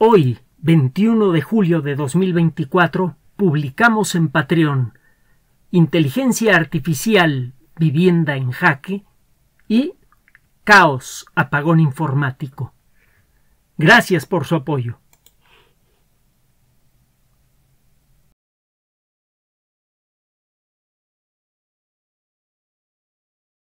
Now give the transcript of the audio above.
Hoy, 21 de julio de 2024, publicamos en Patreon Inteligencia Artificial, Vivienda en Jaque y Caos, Apagón Informático. Gracias por su apoyo.